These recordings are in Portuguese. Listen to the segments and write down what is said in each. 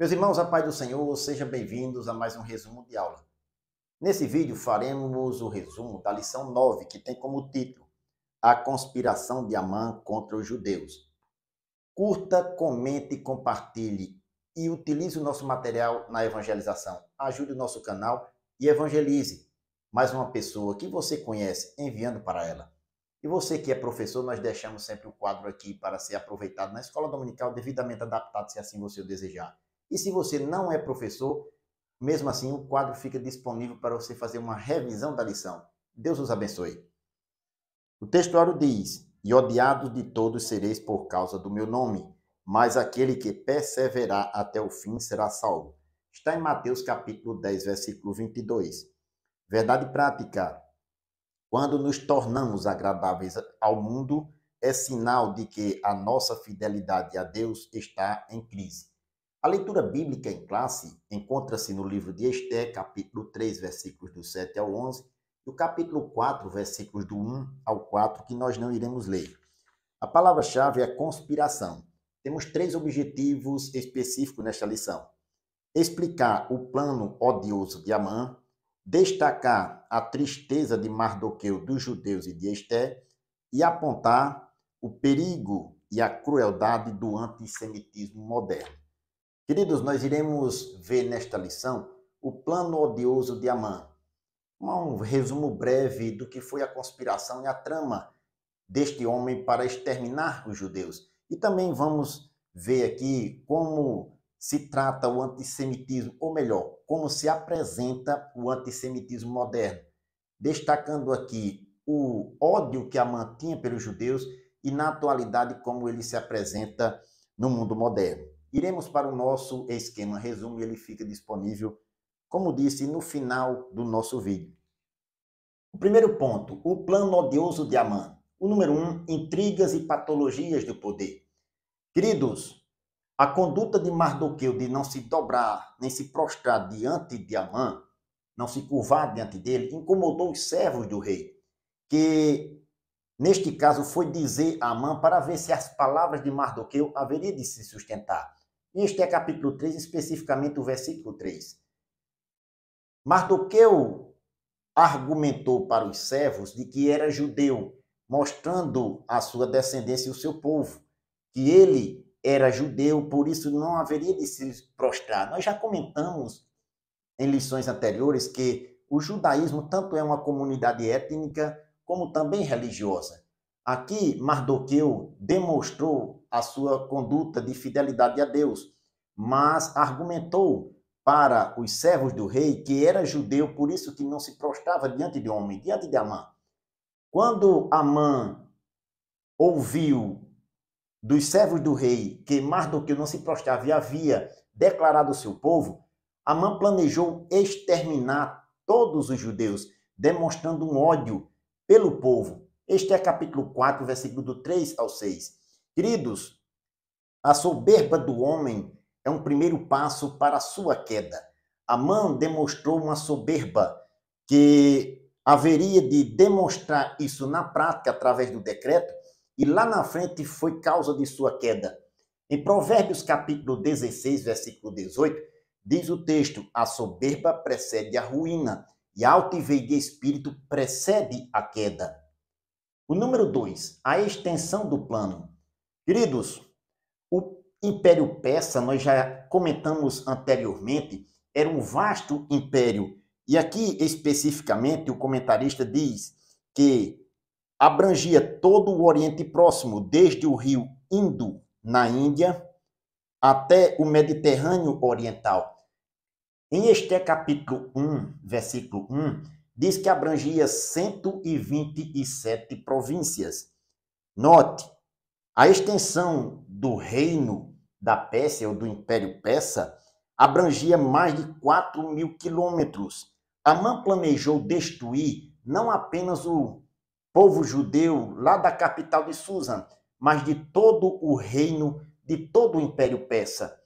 Meus irmãos, a paz do Senhor, sejam bem-vindos a mais um resumo de aula. Nesse vídeo faremos o resumo da lição 9, que tem como título A Conspiração de Amã contra os Judeus. Curta, comente, compartilhe e utilize o nosso material na evangelização. Ajude o nosso canal e evangelize mais uma pessoa que você conhece enviando para ela. E você que é professor, nós deixamos sempre o quadro aqui para ser aproveitado na escola dominical, devidamente adaptado, se assim você o desejar. E se você não é professor, mesmo assim o quadro fica disponível para você fazer uma revisão da lição. Deus os abençoe. O textuário diz: E odiados de todos sereis por causa do meu nome, mas aquele que perseverar até o fim será salvo. Está em Mateus capítulo 10, versículo 22. Verdade prática. Quando nos tornamos agradáveis ao mundo, é sinal de que a nossa fidelidade a Deus está em crise. A leitura bíblica em classe encontra-se no livro de Esté, capítulo 3, versículos do 7 ao 11, e o capítulo 4, versículos do 1 ao 4, que nós não iremos ler. A palavra-chave é conspiração. Temos três objetivos específicos nesta lição: explicar o plano odioso de Amã, destacar a tristeza de Mardoqueu dos judeus e de Esté, e apontar o perigo e a crueldade do antissemitismo moderno. Queridos, nós iremos ver nesta lição o plano odioso de Amã. Um resumo breve do que foi a conspiração e a trama deste homem para exterminar os judeus. E também vamos ver aqui como se trata o antissemitismo, ou melhor, como se apresenta o antissemitismo moderno, destacando aqui o ódio que Amã tinha pelos judeus e na atualidade como ele se apresenta no mundo moderno. Iremos para o nosso esquema resumo, ele fica disponível, como disse, no final do nosso vídeo. O primeiro ponto, o plano odioso de Amã. O número um, intrigas e patologias do poder. Queridos, a conduta de Mardoqueu de não se dobrar, nem se prostrar diante de Amã, não se curvar diante dele, incomodou os servos do rei, que neste caso foi dizer a Amã para ver se as palavras de Mardoqueu haveria de se sustentar. Este é capítulo 3, especificamente o versículo 3. Mardoqueu argumentou para os servos de que era judeu, mostrando a sua descendência e o seu povo, que ele era judeu, por isso não haveria de se prostrar. Nós já comentamos em lições anteriores que o judaísmo tanto é uma comunidade étnica como também religiosa. Aqui Mardoqueu demonstrou a sua conduta de fidelidade a Deus, mas argumentou para os servos do rei que era judeu, por isso que não se prostrava diante de homem, diante de Amã. Quando Amã ouviu dos servos do rei que Mardoqueu não se prostrava e havia declarado o seu povo, Amã planejou exterminar todos os judeus, demonstrando um ódio pelo povo. Este é capítulo 4, versículo do 3 ao 6. Queridos, a soberba do homem é um primeiro passo para a sua queda. Amã demonstrou uma soberba que haveria de demonstrar isso na prática através do decreto e lá na frente foi causa de sua queda. Em Provérbios capítulo 16, versículo 18, diz o texto: A soberba precede a ruína e a altivez de espírito precede a queda. O número 2, a extensão do plano. Queridos, o Império Persa, nós já comentamos anteriormente, era um vasto império. E aqui, especificamente, o comentarista diz que abrangia todo o Oriente Próximo, desde o rio Indo, na Índia, até o Mediterrâneo Oriental. Em este capítulo 1, versículo 1, diz que abrangia 127 províncias. Note, a extensão do reino da Pérsia, ou do Império Persa, abrangia mais de 4 mil quilômetros. Amã planejou destruir não apenas o povo judeu lá da capital de Susa, mas de todo o reino, de todo o Império Persa.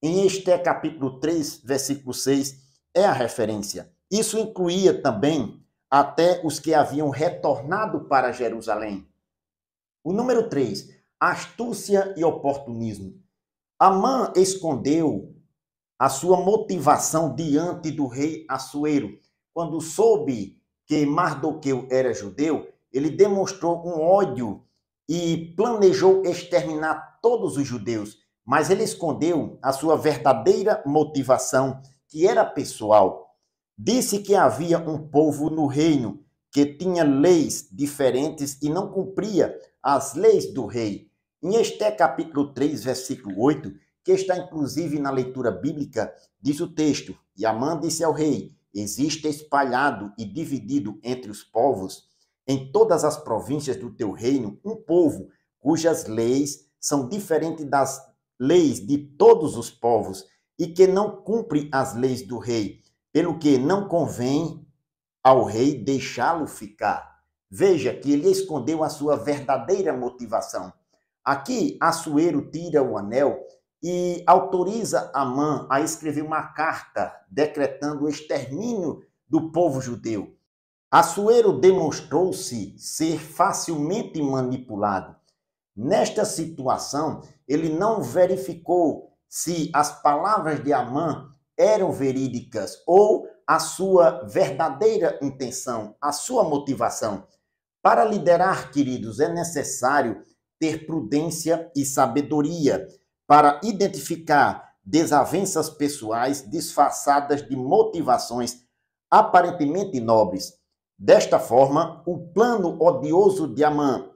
Em Esté capítulo 3, versículo 6, é a referência. Isso incluía também até os que haviam retornado para Jerusalém. O número 3, astúcia e oportunismo. Amã escondeu a sua motivação diante do rei Assuero. Quando soube que Mardoqueu era judeu, ele demonstrou um ódio e planejou exterminar todos os judeus, mas ele escondeu a sua verdadeira motivação, que era pessoal. Disse que havia um povo no reino que tinha leis diferentes e não cumpria as leis do rei. Em Esté capítulo 3, versículo 8, que está inclusive na leitura bíblica, diz o texto: E Amã disse ao rei: Existe espalhado e dividido entre os povos, em todas as províncias do teu reino, um povo cujas leis são diferentes das leis de todos os povos e que não cumpre as leis do rei, pelo que não convém ao rei deixá-lo ficar. Veja que ele escondeu a sua verdadeira motivação. Aqui, Assuero tira o anel e autoriza Amã a escrever uma carta decretando o extermínio do povo judeu. Assuero demonstrou-se ser facilmente manipulado. Nesta situação, ele não verificou se as palavras de Amã eram verídicas ou a sua verdadeira intenção, a sua motivação. Para liderar, queridos, é necessário ter prudência e sabedoria para identificar desavenças pessoais disfarçadas de motivações aparentemente nobres. Desta forma, o plano odioso de Amã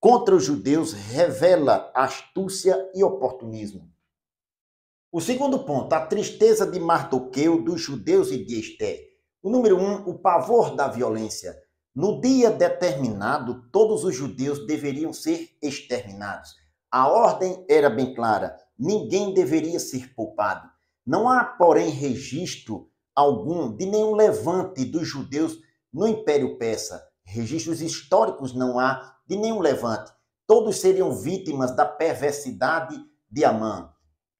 contra os judeus revela astúcia e oportunismo. O segundo ponto, a tristeza de Mardoqueu, dos judeus e de Esté. O número um, o pavor da violência. No dia determinado, todos os judeus deveriam ser exterminados. A ordem era bem clara: ninguém deveria ser poupado. Não há, porém, registro algum de nenhum levante dos judeus no Império Persa. Registros históricos não há de nenhum levante. Todos seriam vítimas da perversidade de Amã.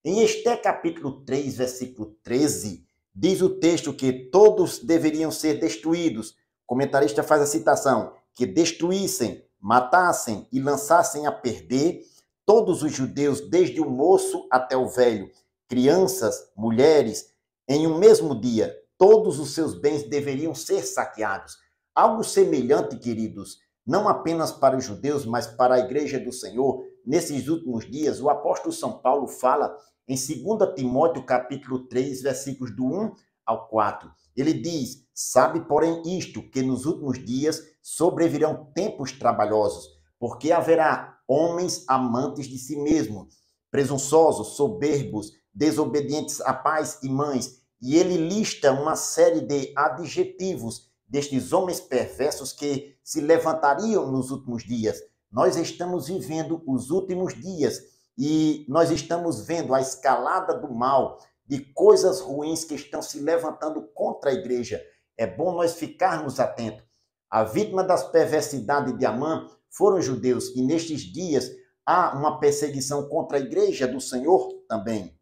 Em Esté capítulo 3, versículo 13, diz o texto que todos deveriam ser destruídos, comentarista faz a citação, que destruíssem, matassem e lançassem a perder todos os judeus, desde o moço até o velho, crianças, mulheres, em um mesmo dia, todos os seus bens deveriam ser saqueados. Algo semelhante, queridos, não apenas para os judeus, mas para a igreja do Senhor. Nesses últimos dias, o apóstolo São Paulo fala em 2 Timóteo capítulo 3, versículos do 1 ao 4. Ele diz: Sabe, porém, isto, que nos últimos dias sobrevirão tempos trabalhosos, porque haverá homens amantes de si mesmo, presunçosos, soberbos, desobedientes a pais e mães, e ele lista uma série de adjetivos destes homens perversos que se levantariam nos últimos dias. Nós estamos vivendo os últimos dias e nós estamos vendo a escalada do mal, de coisas ruins que estão se levantando contra a igreja. É bom nós ficarmos atentos. A vítima das perversidades de Amã foram judeus, e nestes dias há uma perseguição contra a igreja do Senhor também.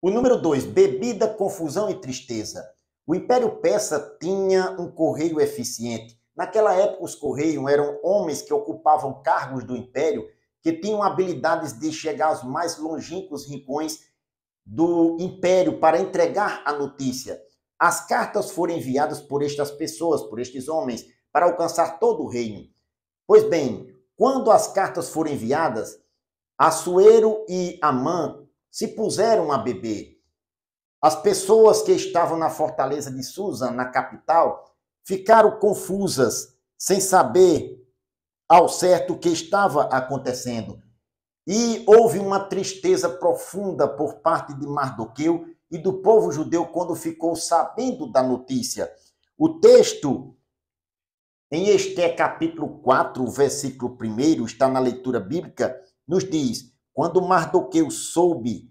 O número dois, bebida, confusão e tristeza. O Império Persa tinha um correio eficiente. Naquela época, os correios eram homens que ocupavam cargos do império que tinham habilidades de chegar aos mais longínquos rincões do império para entregar a notícia. As cartas foram enviadas por estas pessoas, por estes homens, para alcançar todo o reino. Pois bem, quando as cartas foram enviadas, Assuero e Amã se puseram a beber. As pessoas que estavam na fortaleza de Susa, na capital, ficaram confusas, sem saber ao certo o que estava acontecendo. E houve uma tristeza profunda por parte de Mardoqueu e do povo judeu quando ficou sabendo da notícia. O texto em Esté capítulo 4, versículo 1, está na leitura bíblica, nos diz: Quando Mardoqueu soube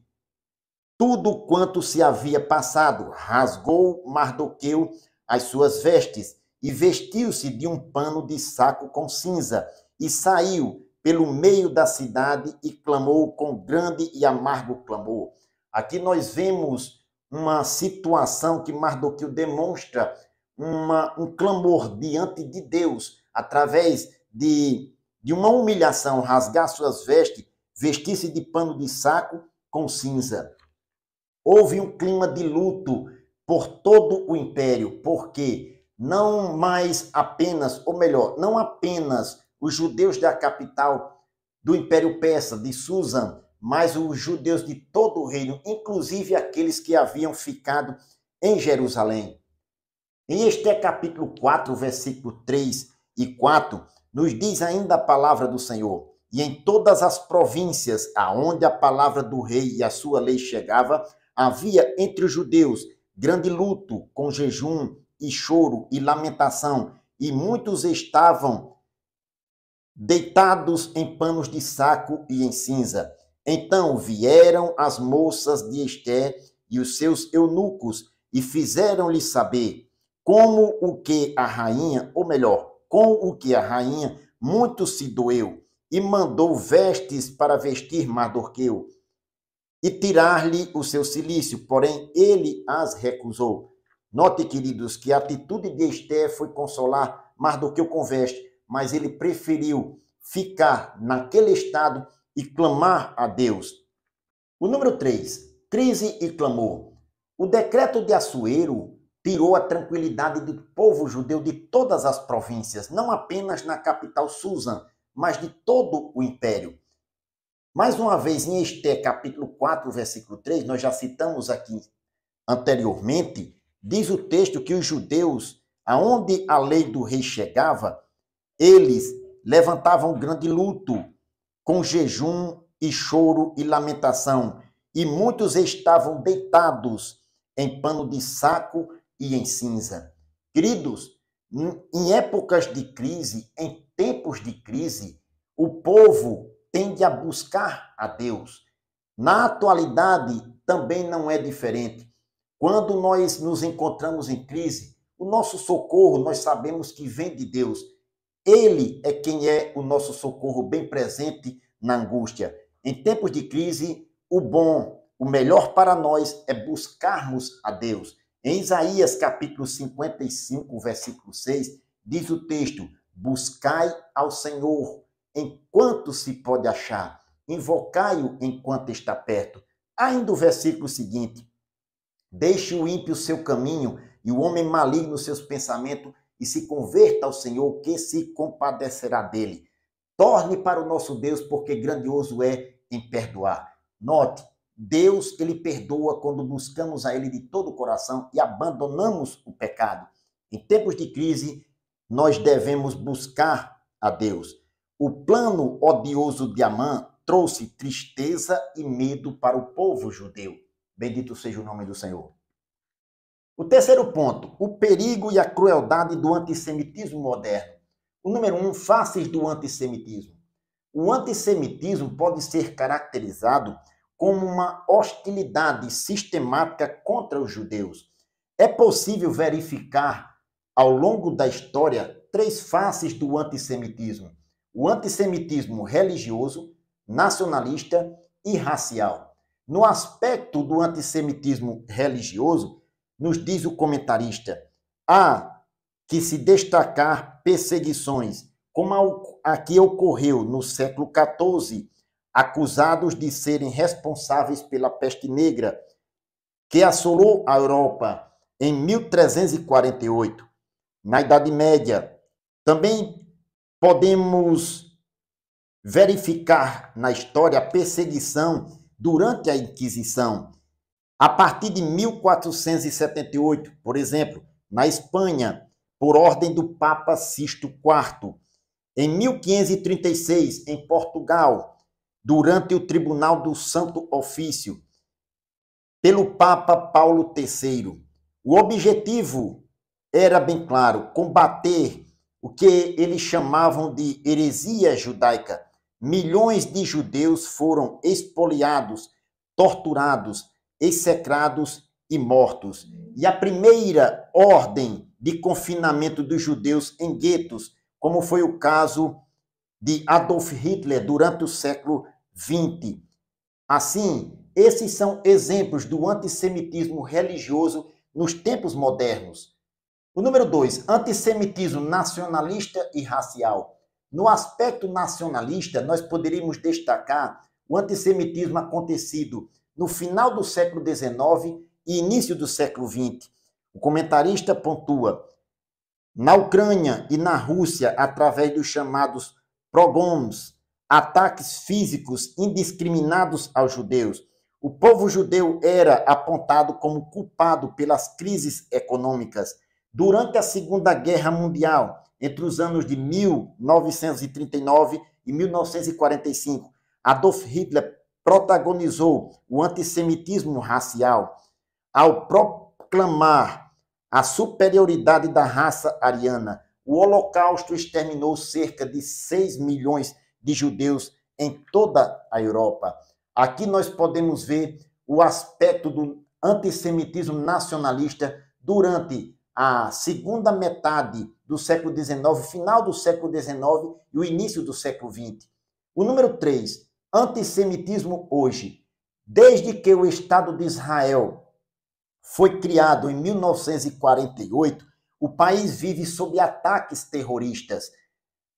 tudo quanto se havia passado, rasgou Mardoqueu as suas vestes e vestiu-se de um pano de saco com cinza e saiu pelo meio da cidade e clamou com grande e amargo clamor. Aqui nós vemos uma situação que Mardoqueu demonstra uma, um clamor diante de Deus, através de, de uma humilhação, rasgar suas vestes, vestir-se de pano de saco com cinza. Houve um clima de luto por todo o império, porque não mais apenas, ou melhor, não apenas os judeus da capital do Império Persa, de Susan, mas os judeus de todo o reino, inclusive aqueles que haviam ficado em Jerusalém. Em este capítulo 4, versículo 3 e 4, nos diz ainda a palavra do Senhor: E em todas as províncias aonde a palavra do rei e a sua lei chegava, havia entre os judeus grande luto, com jejum e choro e lamentação, e muitos estavam deitados em panos de saco e em cinza então vieram as moças de Esté e os seus eunucos e fizeram-lhe saber como o que a rainha, ou melhor, com o que a rainha muito se doeu e mandou vestes para vestir Mardoqueu e tirar-lhe o seu silício, porém ele as recusou. Note, queridos, que a atitude de Esté foi consolar Mardoqueu com veste, mas ele preferiu ficar naquele estado e clamar a Deus. O número 3, crise e clamor. O decreto de Assuero tirou a tranquilidade do povo judeu de todas as províncias, não apenas na capital Susã, mas de todo o império. Mais uma vez, em Esté, capítulo 4, versículo 3, nós já citamos aqui anteriormente, diz o texto que os judeus, aonde a lei do rei chegava, eles levantavam grande luto, com jejum e choro e lamentação, e muitos estavam deitados em pano de saco e em cinza. Queridos, em épocas de crise, em tempos de crise, o povo tende a buscar a Deus. Na atualidade também não é diferente. Quando nós nos encontramos em crise, o nosso socorro nós sabemos que vem de Deus. Ele é quem é o nosso socorro bem presente na angústia. Em tempos de crise, o bom, o melhor para nós é buscarmos a Deus. Em Isaías capítulo 55, versículo 6, diz o texto: Buscai ao Senhor enquanto se pode achar, invocai-o enquanto está perto. Ainda o versículo seguinte: Deixe o ímpio seu caminho e o homem maligno seus pensamentos, e se converta ao Senhor, que se compadecerá dele. Torne para o nosso Deus, porque grandioso é em perdoar. Note, Deus, ele perdoa quando buscamos a ele de todo o coração e abandonamos o pecado. Em tempos de crise, nós devemos buscar a Deus. O plano odioso de Amã trouxe tristeza e medo para o povo judeu. Bendito seja o nome do Senhor. O terceiro ponto, o perigo e a crueldade do antissemitismo moderno. O número um, faces do antissemitismo. O antissemitismo pode ser caracterizado como uma hostilidade sistemática contra os judeus. É possível verificar ao longo da história três faces do antissemitismo: o antissemitismo religioso, nacionalista e racial. No aspecto do antissemitismo religioso, nos diz o comentarista, há que se destacar perseguições, como a que ocorreu no século XIV, acusados de serem responsáveis pela peste negra, que assolou a Europa em 1348, na Idade Média. Também podemos verificar na história a perseguição durante a Inquisição, a partir de 1478, por exemplo, na Espanha, por ordem do Papa Sisto IV. Em 1536, em Portugal, durante o Tribunal do Santo Ofício, pelo Papa Paulo III. O objetivo era bem claro: combater o que eles chamavam de heresia judaica. Milhões de judeus foram expoliados, torturados, execrados e mortos. E a primeira ordem de confinamento dos judeus em guetos, como foi o caso de Adolf Hitler durante o século XX. Assim, esses são exemplos do antissemitismo religioso nos tempos modernos. O número dois, antissemitismo nacionalista e racial. No aspecto nacionalista, nós poderíamos destacar o antissemitismo acontecido no final do século XIX e início do século XX. O comentarista pontua: na Ucrânia e na Rússia, através dos chamados progoms, ataques físicos indiscriminados aos judeus, o povo judeu era apontado como culpado pelas crises econômicas. Durante a Segunda Guerra Mundial, entre os anos de 1939 e 1945, Adolf Hitler protagonizou o antissemitismo racial ao proclamar a superioridade da raça ariana. O Holocausto exterminou cerca de 6 milhões de judeus em toda a Europa. Aqui nós podemos ver o aspecto do antissemitismo nacionalista durante a segunda metade do século XIX, final do século XIX e o início do século XX. O número 3, antissemitismo hoje, desde que o Estado de Israel foi criado em 1948, o país vive sob ataques terroristas.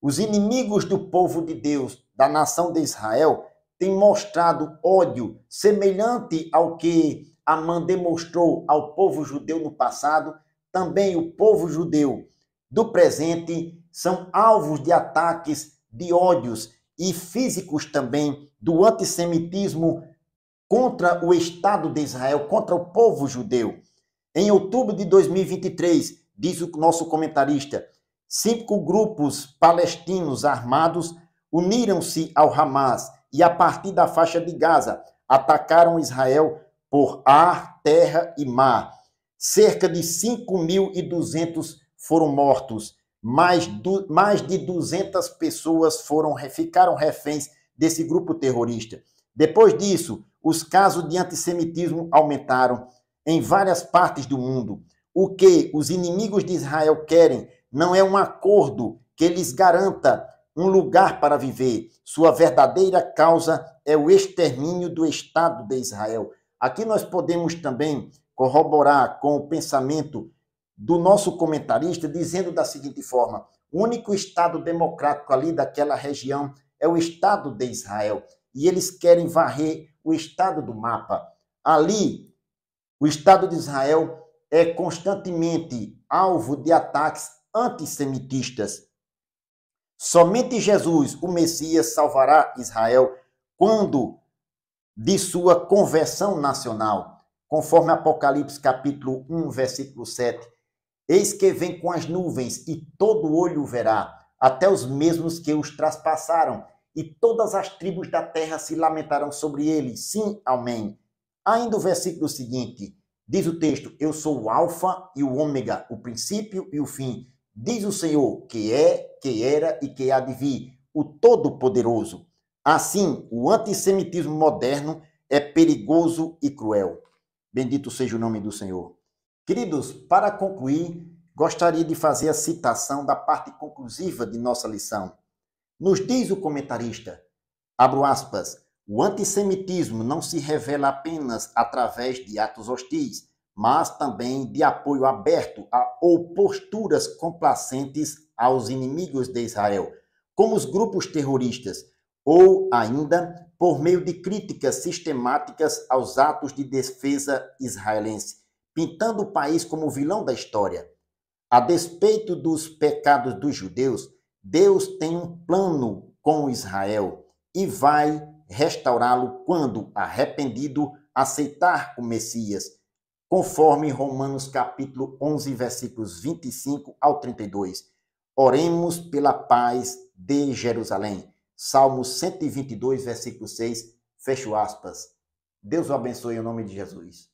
Os inimigos do povo de Deus, da nação de Israel, têm mostrado ódio semelhante ao que Amã demonstrou ao povo judeu no passado, também o povo judeu do presente são alvos de ataques de ódios e físicos também do antissemitismo contra o Estado de Israel, contra o povo judeu. Em outubro de 2023, diz o nosso comentarista, cinco grupos palestinos armados uniram-se ao Hamas e, a partir da faixa de Gaza, atacaram Israel por ar, terra e mar. Cerca de 5.200 foram mortos mais, do, mais de 200 pessoas foram ficaram reféns desse grupo terrorista. Depois disso, os casos de antissemitismo aumentaram em várias partes do mundo. O que os inimigos de Israel querem não é um acordo que lhes garanta um lugar para viver. Sua verdadeira causa é o extermínio do Estado de Israel. Aqui nós podemos também corroborar com o pensamento do nosso comentarista, dizendo da seguinte forma: o único Estado democrático ali daquela região é o Estado de Israel. E eles querem varrer o Estado do mapa. Ali, o Estado de Israel é constantemente alvo de ataques antissemitistas. Somente Jesus, o Messias, salvará Israel quando de sua conversão nacional, conforme Apocalipse capítulo 1, versículo 7. Eis que vem com as nuvens, e todo olho o verá, até os mesmos que os traspassaram, e todas as tribos da terra se lamentarão sobre ele. Sim, amém. Ainda o versículo seguinte, diz o texto: Eu sou o Alfa e o Ômega, o princípio e o fim. Diz o Senhor, que é, que era e que há de vir, o Todo-Poderoso. Assim, o antissemitismo moderno é perigoso e cruel. Bendito seja o nome do Senhor. Queridos, para concluir, gostaria de fazer a citação da parte conclusiva de nossa lição. Nos diz o comentarista, abro aspas, o antissemitismo não se revela apenas através de atos hostis, mas também de apoio aberto a, ou posturas complacentes aos inimigos de Israel, como os grupos terroristas, ou ainda por meio de críticas sistemáticas aos atos de defesa israelense pintando o país como vilão da história. A despeito dos pecados dos judeus, Deus tem um plano com Israel e vai restaurá-lo quando, arrependido, aceitar o Messias, conforme Romanos capítulo 11, versículos 25 ao 32. Oremos pela paz de Jerusalém. Salmo 122, versículo 6, fecho aspas. Deus o abençoe em nome de Jesus.